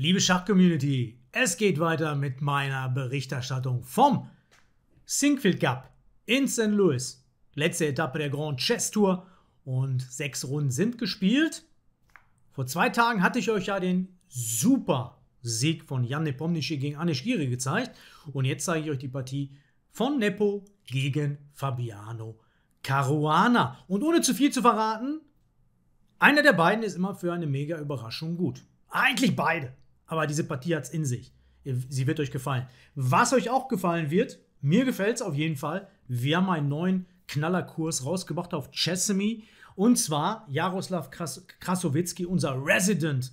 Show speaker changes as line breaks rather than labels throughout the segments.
Liebe Schachcommunity, es geht weiter mit meiner Berichterstattung vom Sinkfield Cup in St. Louis. Letzte Etappe der Grand Chess Tour und sechs Runden sind gespielt. Vor zwei Tagen hatte ich euch ja den super Sieg von Jan Nepomnischi gegen Anne Schiri gezeigt und jetzt zeige ich euch die Partie von Nepo gegen Fabiano Caruana. Und ohne zu viel zu verraten, einer der beiden ist immer für eine mega Überraschung gut. Eigentlich beide. Aber diese Partie hat es in sich. Sie wird euch gefallen. Was euch auch gefallen wird, mir gefällt es auf jeden Fall. Wir haben einen neuen Knallerkurs rausgebracht auf Chessemy. Und zwar Jaroslav Kras Krasowitzki, unser Resident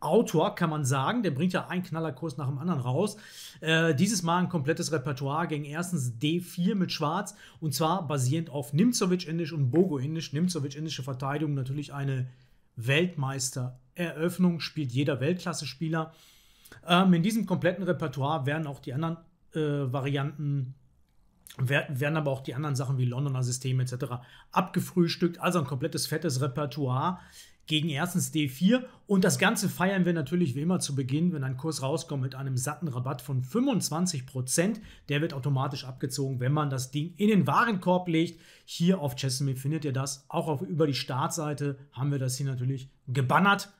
Autor, kann man sagen. Der bringt ja einen Knallerkurs nach dem anderen raus. Äh, dieses Mal ein komplettes Repertoire gegen erstens D4 mit Schwarz. Und zwar basierend auf Nimzovic-Indisch und Bogo-Indisch. Nimzovic-Indische Verteidigung natürlich eine Weltmeister Eröffnung spielt jeder Weltklasse-Spieler. Ähm, in diesem kompletten Repertoire werden auch die anderen äh, Varianten, werden aber auch die anderen Sachen wie Londoner System etc. abgefrühstückt. Also ein komplettes fettes Repertoire gegen erstens D4. Und das Ganze feiern wir natürlich wie immer zu Beginn, wenn ein Kurs rauskommt mit einem satten Rabatt von 25%. Der wird automatisch abgezogen, wenn man das Ding in den Warenkorb legt. Hier auf Chessme findet ihr das. Auch auf, über die Startseite haben wir das hier natürlich gebannert.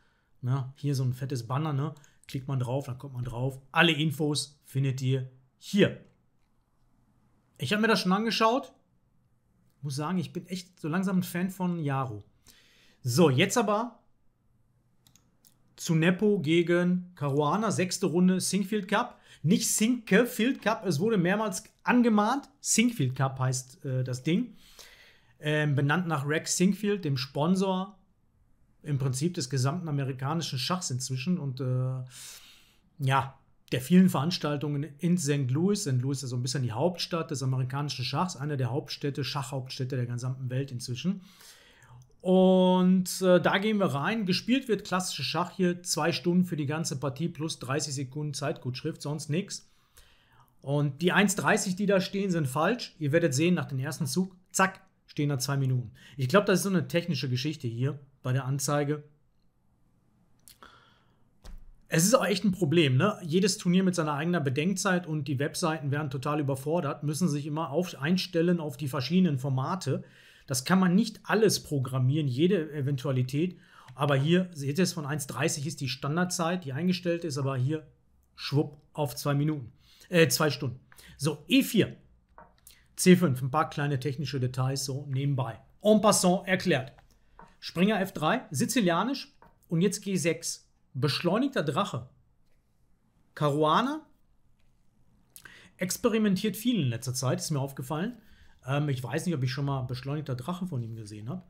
Ne? Hier so ein fettes Banner, ne? Klickt man drauf, dann kommt man drauf. Alle Infos findet ihr hier. Ich habe mir das schon angeschaut. Muss sagen, ich bin echt so langsam ein Fan von Yaro. So, jetzt aber zu Nepo gegen Caruana, sechste Runde Sinkfield Cup. Nicht Sinkfield Cup, es wurde mehrmals angemahnt. Sinkfield Cup heißt äh, das Ding. Ähm, benannt nach Rex Sinkfield, dem Sponsor im Prinzip des gesamten amerikanischen Schachs inzwischen und äh, ja, der vielen Veranstaltungen in St. Louis. St. Louis ist so ein bisschen die Hauptstadt des amerikanischen Schachs, eine der Hauptstädte, Schachhauptstädte der gesamten Welt inzwischen. Und äh, da gehen wir rein. Gespielt wird klassischer Schach hier, zwei Stunden für die ganze Partie plus 30 Sekunden Zeitgutschrift, sonst nichts. Und die 1,30, die da stehen, sind falsch. Ihr werdet sehen, nach dem ersten Zug, zack, stehen da zwei Minuten. Ich glaube, das ist so eine technische Geschichte hier bei der Anzeige. Es ist auch echt ein Problem, ne? Jedes Turnier mit seiner eigenen Bedenkzeit und die Webseiten werden total überfordert, müssen sich immer auf, einstellen auf die verschiedenen Formate. Das kann man nicht alles programmieren, jede Eventualität. Aber hier, seht ihr es, von 1,30 ist die Standardzeit, die eingestellt ist, aber hier schwupp auf zwei Minuten, äh, zwei Stunden. So, E4 C5, ein paar kleine technische Details so nebenbei. En passant erklärt. Springer F3, Sizilianisch und jetzt G6. Beschleunigter Drache. Caruana experimentiert viel in letzter Zeit, ist mir aufgefallen. Ähm, ich weiß nicht, ob ich schon mal beschleunigter Drache von ihm gesehen habe.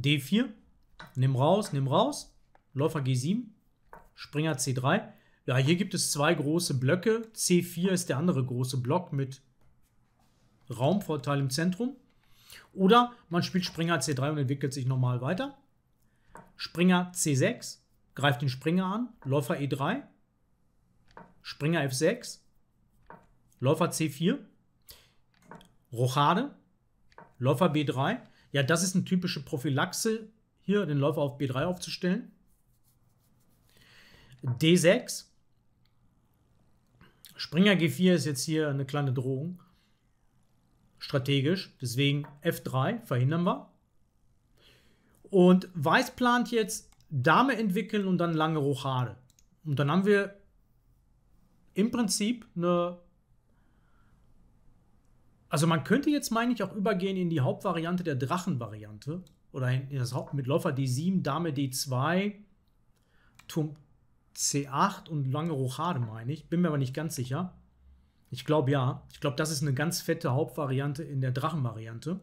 D4, nimm raus, nimm raus. Läufer G7, Springer C3. Ja, hier gibt es zwei große Blöcke. C4 ist der andere große Block mit Raumvorteil im Zentrum. Oder man spielt Springer C3 und entwickelt sich normal weiter. Springer C6 greift den Springer an, Läufer E3, Springer F6, Läufer C4, Rochade, Läufer B3. Ja, das ist eine typische Prophylaxe, hier den Läufer auf B3 aufzustellen. D6. Springer G4 ist jetzt hier eine kleine Drohung strategisch. Deswegen F3 verhindern wir. Und Weiß plant jetzt Dame entwickeln und dann lange Rochade. Und dann haben wir im Prinzip eine. Also man könnte jetzt, meine ich, auch übergehen in die Hauptvariante der Drachenvariante. Oder in das Haupt mit Läufer D7, Dame D2, Turm C8 und lange Rochade, meine ich. Bin mir aber nicht ganz sicher. Ich glaube ja. Ich glaube, das ist eine ganz fette Hauptvariante in der Drachenvariante.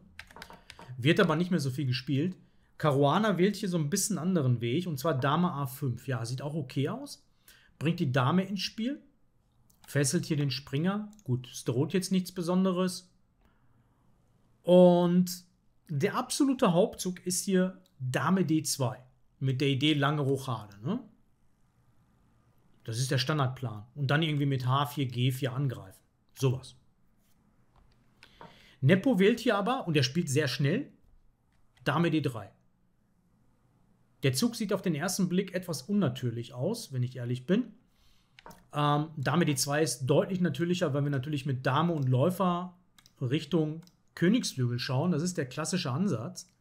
Wird aber nicht mehr so viel gespielt. Caruana wählt hier so ein bisschen anderen Weg und zwar Dame A5. Ja, sieht auch okay aus. Bringt die Dame ins Spiel. Fesselt hier den Springer. Gut, es droht jetzt nichts Besonderes. Und der absolute Hauptzug ist hier Dame D2 mit der Idee lange Rochade. Ne? Das ist der Standardplan. Und dann irgendwie mit H4, G4 angreifen. Sowas. Nepo wählt hier aber, und er spielt sehr schnell, Dame D3. Der Zug sieht auf den ersten Blick etwas unnatürlich aus, wenn ich ehrlich bin. Ähm, Dame D2 ist deutlich natürlicher, weil wir natürlich mit Dame und Läufer Richtung Königsflügel schauen. Das ist der klassische Ansatz.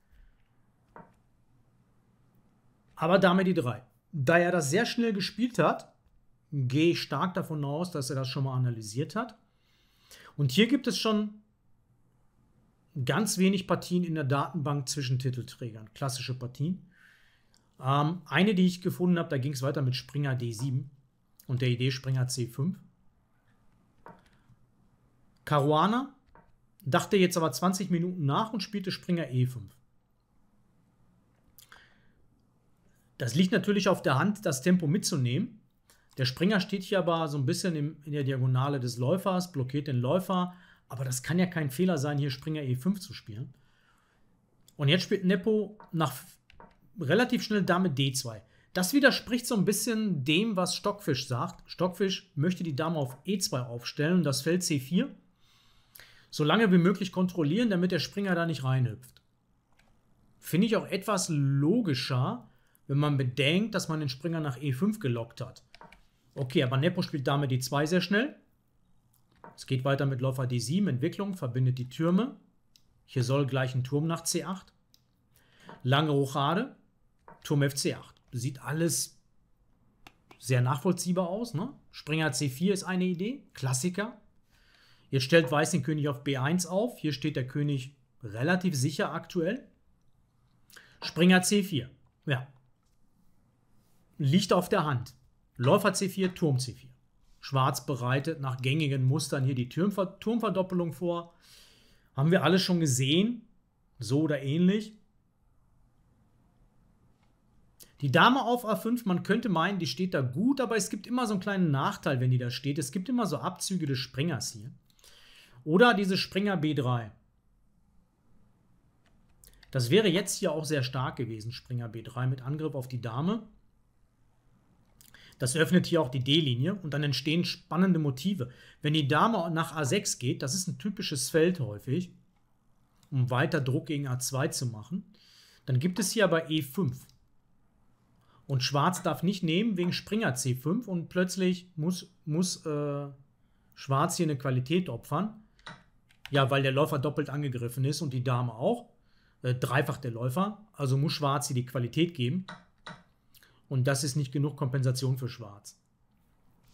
Aber Dame D3. Da er das sehr schnell gespielt hat, gehe ich stark davon aus, dass er das schon mal analysiert hat. Und hier gibt es schon ganz wenig Partien in der Datenbank zwischen Titelträgern, klassische Partien. Ähm, eine, die ich gefunden habe, da ging es weiter mit Springer D7 und der Idee Springer C5. Caruana dachte jetzt aber 20 Minuten nach und spielte Springer E5. Das liegt natürlich auf der Hand, das Tempo mitzunehmen. Der Springer steht hier aber so ein bisschen in der Diagonale des Läufers, blockiert den Läufer, aber das kann ja kein Fehler sein, hier Springer E5 zu spielen. Und jetzt spielt Nepo nach relativ schnell Dame D2. Das widerspricht so ein bisschen dem, was Stockfisch sagt. Stockfisch möchte die Dame auf E2 aufstellen und das Feld C4 so lange wie möglich kontrollieren, damit der Springer da nicht reinhüpft. Finde ich auch etwas logischer, wenn man bedenkt, dass man den Springer nach E5 gelockt hat. Okay, aber Nepo spielt Dame D2 sehr schnell. Es geht weiter mit Läufer D7, Entwicklung, verbindet die Türme. Hier soll gleich ein Turm nach C8. Lange Rochade, Turm FC8. Sieht alles sehr nachvollziehbar aus. Ne? Springer C4 ist eine Idee, Klassiker. Jetzt stellt Weiß den König auf B1 auf. Hier steht der König relativ sicher aktuell. Springer C4. Ja. Licht auf der Hand. Läufer C4, Turm C4. Schwarz bereitet nach gängigen Mustern hier die Turmver Turmverdoppelung vor. Haben wir alles schon gesehen, so oder ähnlich. Die Dame auf A5, man könnte meinen, die steht da gut, aber es gibt immer so einen kleinen Nachteil, wenn die da steht. Es gibt immer so Abzüge des Springers hier. Oder diese Springer B3. Das wäre jetzt hier auch sehr stark gewesen, Springer B3 mit Angriff auf die Dame. Das öffnet hier auch die D-Linie und dann entstehen spannende Motive. Wenn die Dame nach A6 geht, das ist ein typisches Feld häufig, um weiter Druck gegen A2 zu machen, dann gibt es hier aber E5. Und Schwarz darf nicht nehmen wegen Springer C5 und plötzlich muss, muss äh, Schwarz hier eine Qualität opfern. Ja, weil der Läufer doppelt angegriffen ist und die Dame auch. Äh, dreifach der Läufer. Also muss Schwarz hier die Qualität geben. Und das ist nicht genug Kompensation für Schwarz.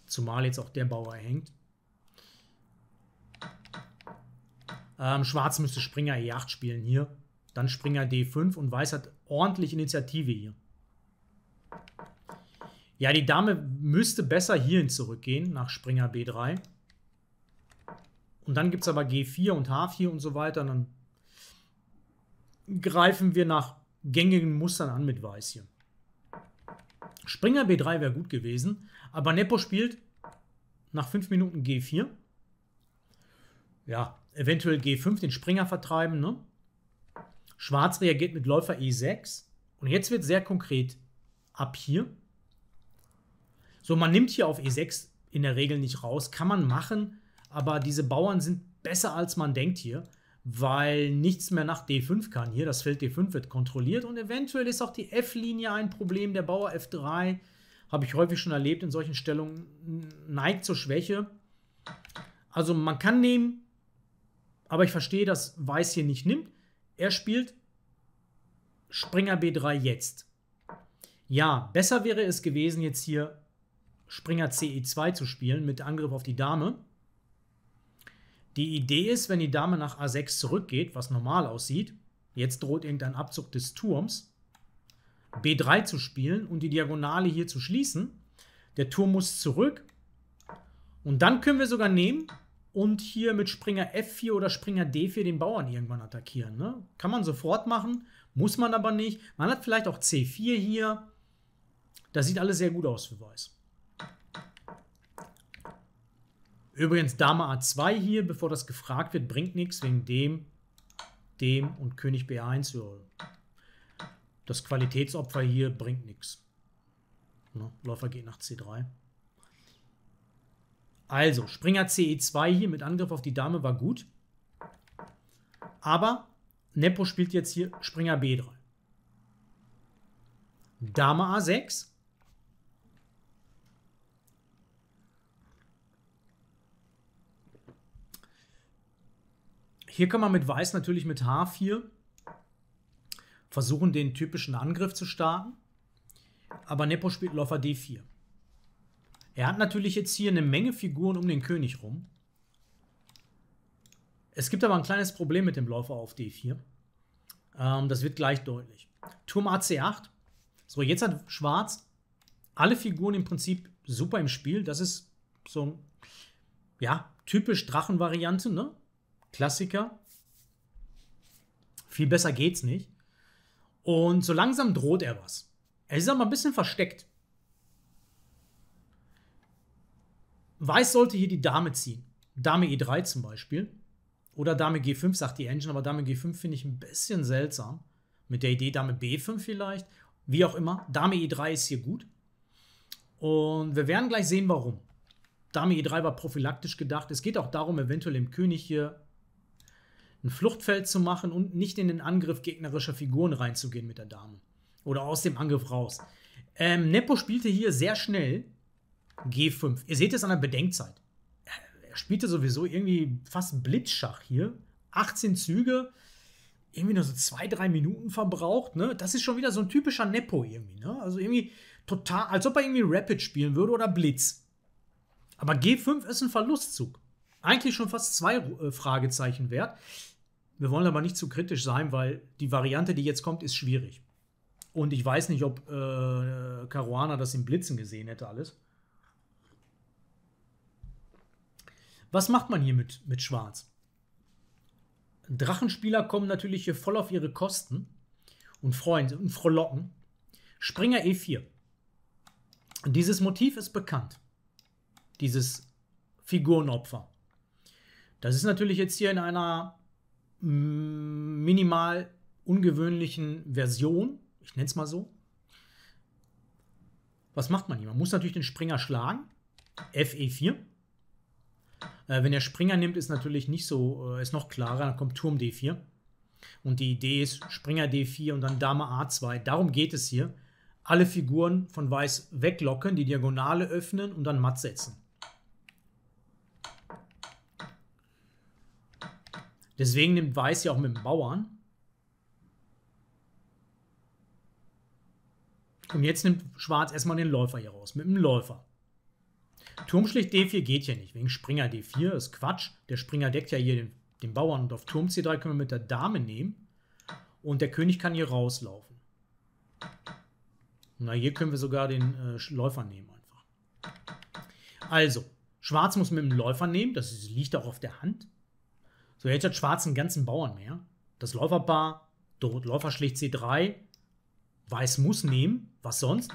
Zumal jetzt auch der Bauer hängt. Ähm, Schwarz müsste Springer E8 spielen hier. Dann Springer D5 und Weiß hat ordentlich Initiative hier. Ja, die Dame müsste besser hierhin zurückgehen, nach Springer B3. Und dann gibt es aber G4 und H4 und so weiter. Und dann greifen wir nach gängigen Mustern an mit Weiß hier. Springer B3 wäre gut gewesen, aber Nepo spielt nach 5 Minuten G4. Ja, eventuell G5 den Springer vertreiben. Ne? Schwarz reagiert mit Läufer E6. Und jetzt wird sehr konkret ab hier. So, man nimmt hier auf E6 in der Regel nicht raus. Kann man machen, aber diese Bauern sind besser, als man denkt hier weil nichts mehr nach D5 kann. Hier das Feld D5 wird kontrolliert und eventuell ist auch die F-Linie ein Problem. Der Bauer F3 habe ich häufig schon erlebt in solchen Stellungen, neigt zur Schwäche. Also man kann nehmen, aber ich verstehe, dass Weiß hier nicht nimmt. Er spielt Springer B3 jetzt. Ja, besser wäre es gewesen, jetzt hier Springer CE2 zu spielen mit Angriff auf die Dame. Die Idee ist, wenn die Dame nach A6 zurückgeht, was normal aussieht, jetzt droht irgendein Abzug des Turms, B3 zu spielen und die Diagonale hier zu schließen. Der Turm muss zurück. Und dann können wir sogar nehmen und hier mit Springer F4 oder Springer D4 den Bauern irgendwann attackieren. Ne? Kann man sofort machen, muss man aber nicht. Man hat vielleicht auch C4 hier. Das sieht alles sehr gut aus für Weiß. Übrigens, Dame A2 hier, bevor das gefragt wird, bringt nichts wegen dem, dem und König B1. Das Qualitätsopfer hier bringt nichts. Ne? Läufer geht nach C3. Also, Springer CE2 hier mit Angriff auf die Dame war gut. Aber Nepo spielt jetzt hier Springer B3. Dame A6. Hier kann man mit Weiß natürlich mit H4 versuchen, den typischen Angriff zu starten. Aber Nepo spielt Läufer D4. Er hat natürlich jetzt hier eine Menge Figuren um den König rum. Es gibt aber ein kleines Problem mit dem Läufer auf D4. Ähm, das wird gleich deutlich. Turm AC8. So, jetzt hat Schwarz alle Figuren im Prinzip super im Spiel. Das ist so, ja, typisch Drachenvariante, ne? Klassiker. Viel besser geht's nicht. Und so langsam droht er was. Er ist aber ein bisschen versteckt. Weiß sollte hier die Dame ziehen. Dame E3 zum Beispiel. Oder Dame G5, sagt die Engine, aber Dame G5 finde ich ein bisschen seltsam. Mit der Idee Dame B5 vielleicht. Wie auch immer. Dame E3 ist hier gut. Und wir werden gleich sehen, warum. Dame E3 war prophylaktisch gedacht. Es geht auch darum, eventuell dem König hier ein Fluchtfeld zu machen und nicht in den Angriff gegnerischer Figuren reinzugehen mit der Dame. Oder aus dem Angriff raus. Ähm, Nepo spielte hier sehr schnell G5. Ihr seht es an der Bedenkzeit. Er spielte sowieso irgendwie fast Blitzschach hier. 18 Züge, irgendwie nur so zwei, drei Minuten verbraucht. Ne? Das ist schon wieder so ein typischer Nepo irgendwie. Ne? Also irgendwie total, als ob er irgendwie Rapid spielen würde oder Blitz. Aber G5 ist ein Verlustzug. Eigentlich schon fast zwei äh, Fragezeichen wert. Wir wollen aber nicht zu kritisch sein, weil die Variante, die jetzt kommt, ist schwierig. Und ich weiß nicht, ob äh, Caruana das im Blitzen gesehen hätte, alles. Was macht man hier mit, mit Schwarz? Drachenspieler kommen natürlich hier voll auf ihre Kosten und Freunde und frohlocken. Springer E4. Dieses Motiv ist bekannt. Dieses Figurenopfer. Das ist natürlich jetzt hier in einer minimal ungewöhnlichen Version, ich nenne es mal so. Was macht man hier? Man muss natürlich den Springer schlagen, FE4. Äh, wenn er Springer nimmt, ist natürlich nicht so, äh, ist noch klarer, dann kommt Turm D4. Und die Idee ist Springer D4 und dann Dame A2. Darum geht es hier. Alle Figuren von Weiß weglocken, die Diagonale öffnen und dann matt setzen. Deswegen nimmt Weiß ja auch mit dem Bauern. Und jetzt nimmt Schwarz erstmal den Läufer hier raus. Mit dem Läufer. Turmschlicht D4 geht ja nicht. Wegen Springer D4 ist Quatsch. Der Springer deckt ja hier den, den Bauern. Und auf Turm C3 können wir mit der Dame nehmen. Und der König kann hier rauslaufen. Na, hier können wir sogar den äh, Läufer nehmen einfach. Also, Schwarz muss mit dem Läufer nehmen. Das liegt auch auf der Hand. So, jetzt hat Schwarz einen ganzen Bauern mehr. Das Läuferpaar, Läufer schlägt C3, Weiß muss nehmen, was sonst?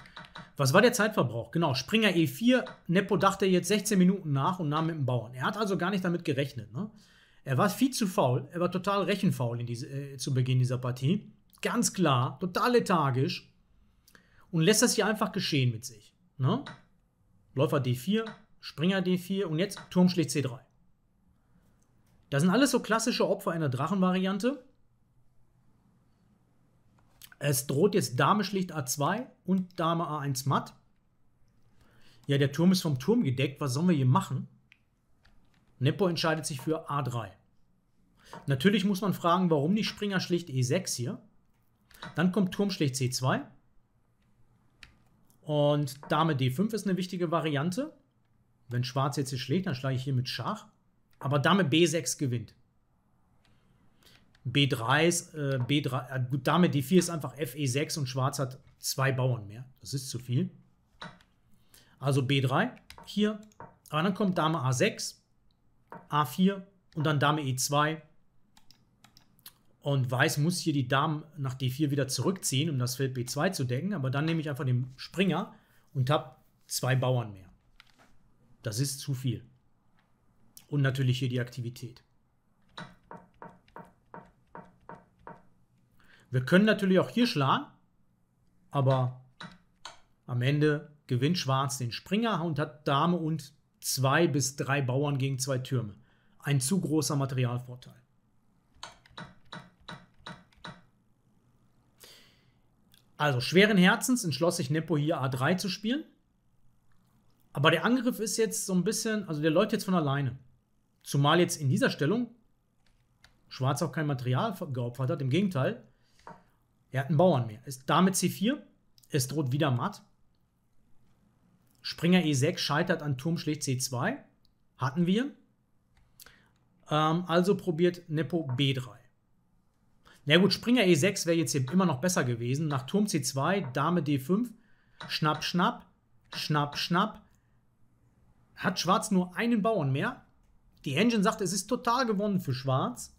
Was war der Zeitverbrauch? Genau, Springer E4, Nepo dachte jetzt 16 Minuten nach und nahm mit dem Bauern. Er hat also gar nicht damit gerechnet. Ne? Er war viel zu faul, er war total rechenfaul diese, äh, zu Beginn dieser Partie. Ganz klar, total lethargisch und lässt das hier einfach geschehen mit sich. Ne? Läufer D4, Springer D4 und jetzt Turm schlägt C3. Das sind alles so klassische Opfer einer Drachenvariante. Es droht jetzt Dame schlicht A2 und Dame A1 matt. Ja, der Turm ist vom Turm gedeckt. Was sollen wir hier machen? Nepo entscheidet sich für A3. Natürlich muss man fragen, warum nicht Springer schlicht E6 hier. Dann kommt Turm schlicht C2. Und Dame D5 ist eine wichtige Variante. Wenn Schwarz jetzt hier schlägt, dann schlage ich hier mit Schach. Aber Dame B6 gewinnt. B3 ist, äh, B3, äh, gut, Dame D4 ist einfach FE6 und Schwarz hat zwei Bauern mehr. Das ist zu viel. Also B3 hier. Aber dann kommt Dame A6, A4 und dann Dame E2. Und Weiß muss hier die Damen nach D4 wieder zurückziehen, um das Feld B2 zu decken. Aber dann nehme ich einfach den Springer und habe zwei Bauern mehr. Das ist zu viel und natürlich hier die Aktivität. Wir können natürlich auch hier schlagen, aber am Ende gewinnt Schwarz den Springer und hat Dame und zwei bis drei Bauern gegen zwei Türme. Ein zu großer Materialvorteil. Also schweren Herzens entschloss sich Nepo hier A3 zu spielen. Aber der Angriff ist jetzt so ein bisschen, also der läuft jetzt von alleine. Zumal jetzt in dieser Stellung Schwarz auch kein Material geopfert hat, im Gegenteil. Er hat einen Bauern mehr. Ist damit C4, es droht wieder Matt. Springer E6 scheitert an Turm Turmschlägt C2. Hatten wir. Ähm, also probiert Nepo B3. Na gut, Springer E6 wäre jetzt immer noch besser gewesen. Nach Turm C2, Dame D5, Schnapp, Schnapp, Schnapp, Schnapp. Hat Schwarz nur einen Bauern mehr? Die Engine sagt, es ist total gewonnen für Schwarz,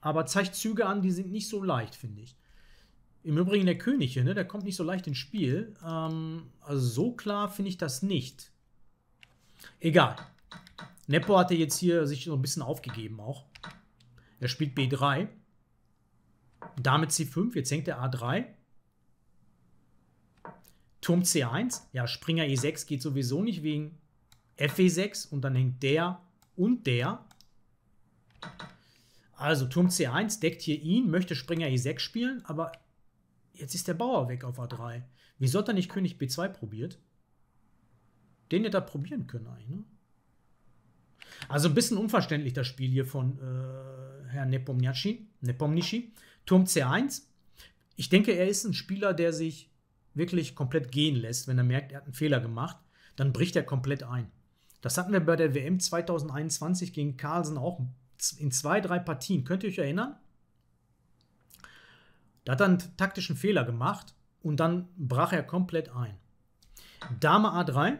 aber zeigt Züge an, die sind nicht so leicht, finde ich. Im Übrigen der König hier, ne, der kommt nicht so leicht ins Spiel. Ähm, also so klar finde ich das nicht. Egal. Nepo hat hatte jetzt hier sich so ein bisschen aufgegeben auch. Er spielt B3. Dame C5, jetzt hängt der A3. Turm C1. Ja, Springer E6 geht sowieso nicht wegen FE6 und dann hängt der und der. Also Turm C1 deckt hier ihn, möchte Springer E6 spielen, aber jetzt ist der Bauer weg auf A3. Wieso hat er nicht König B2 probiert? Den hätte er probieren können eigentlich, ne? Also ein bisschen unverständlich das Spiel hier von äh, Herrn Nepomniachtchi, Nepomniachtchi. Turm C1. Ich denke, er ist ein Spieler, der sich wirklich komplett gehen lässt, wenn er merkt, er hat einen Fehler gemacht. Dann bricht er komplett ein. Das hatten wir bei der WM 2021 gegen Carlsen auch in zwei, drei Partien. Könnt ihr euch erinnern? Da hat er einen taktischen Fehler gemacht und dann brach er komplett ein. Dame A3.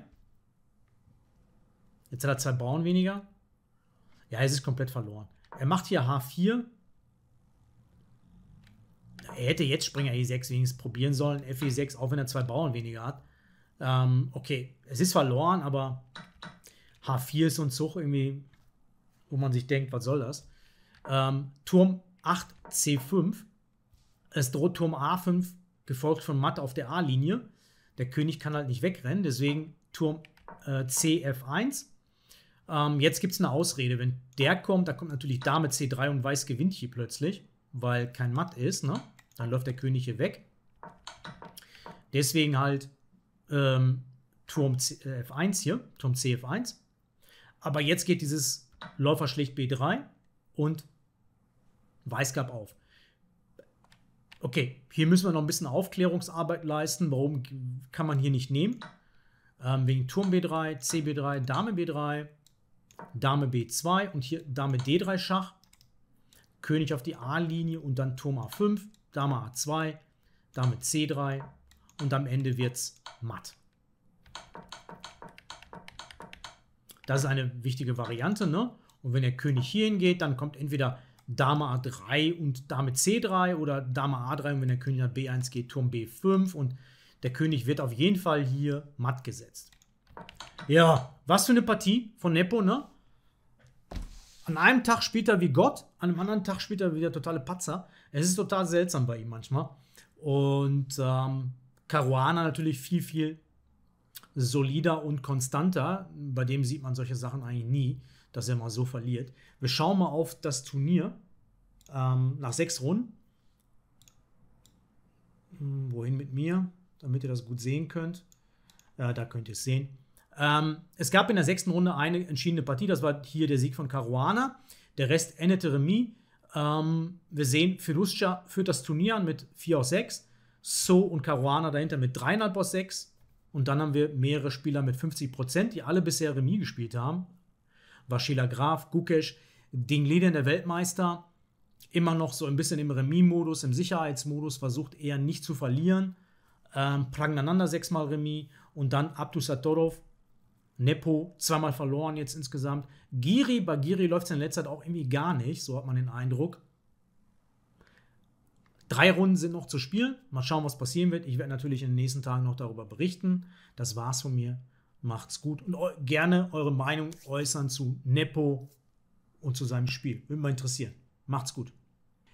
Jetzt hat er zwei Bauern weniger. Ja, es ist komplett verloren. Er macht hier H4. Er hätte jetzt Springer E6 wenigstens probieren sollen. fe 6 auch wenn er zwei Bauern weniger hat. Ähm, okay, es ist verloren, aber H4 ist so ein Zug irgendwie, wo man sich denkt, was soll das? Ähm, Turm 8 C5. Es droht Turm A5, gefolgt von Matt auf der A-Linie. Der König kann halt nicht wegrennen, deswegen Turm äh, CF1. Ähm, jetzt gibt es eine Ausrede. Wenn der kommt, da kommt natürlich Dame C3 und Weiß gewinnt hier plötzlich, weil kein Matt ist. Ne? Dann läuft der König hier weg. Deswegen halt ähm, Turm cf äh, 1 hier, Turm CF1. Aber jetzt geht dieses Läufer schlicht B3 und Weißgab auf. Okay, hier müssen wir noch ein bisschen Aufklärungsarbeit leisten. Warum kann man hier nicht nehmen? Ähm, wegen Turm B3, CB3, Dame B3, Dame B2 und hier Dame D3 Schach. König auf die A-Linie und dann Turm A5, Dame A2, Dame C3 und am Ende wird's matt. Das ist eine wichtige Variante. Ne? Und wenn der König hier hingeht, dann kommt entweder Dame A3 und Dame C3 oder Dame A3 und wenn der König nach B1 geht, Turm B5 und der König wird auf jeden Fall hier matt gesetzt. Ja, was für eine Partie von Nepo, ne? An einem Tag spielt er wie Gott, an einem anderen Tag spielt er wie der totale Patzer. Es ist total seltsam bei ihm manchmal. Und ähm, Caruana natürlich viel, viel solider und konstanter. Bei dem sieht man solche Sachen eigentlich nie, dass er mal so verliert. Wir schauen mal auf das Turnier ähm, nach sechs Runden. Hm, wohin mit mir, damit ihr das gut sehen könnt. Äh, da könnt ihr es sehen. Ähm, es gab in der sechsten Runde eine entschiedene Partie. Das war hier der Sieg von Caruana. Der Rest endete Remis. Ähm, wir sehen, Filuscha führt das Turnier an mit 4 aus 6. So und Caruana dahinter mit 3,5 aus 6. Und dann haben wir mehrere Spieler mit 50 Prozent, die alle bisher Remis gespielt haben. Vashila Graf, Gukesh, Dingleden, der Weltmeister, immer noch so ein bisschen im Remis-Modus, im Sicherheitsmodus, versucht eher nicht zu verlieren. Ähm, Pragnananda sechsmal Remis und dann Abdusatorov, Nepo zweimal verloren jetzt insgesamt. Giri, bei Giri läuft es in letzter Zeit auch irgendwie gar nicht, so hat man den Eindruck. Drei Runden sind noch zu spielen. Mal schauen, was passieren wird. Ich werde natürlich in den nächsten Tagen noch darüber berichten. Das war's von mir. Macht's gut und eu gerne eure Meinung äußern zu Nepo und zu seinem Spiel. Würde mal interessieren. Macht's gut.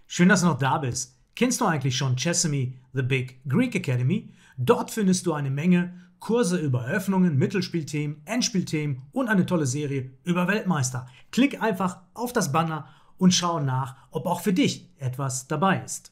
Schön, dass du noch da bist. Kennst du eigentlich schon Chessamy The Big Greek Academy? Dort findest du eine Menge Kurse über Eröffnungen, Mittelspielthemen, Endspielthemen und eine tolle Serie über Weltmeister. Klick einfach auf das Banner und schau nach, ob auch für dich etwas dabei ist.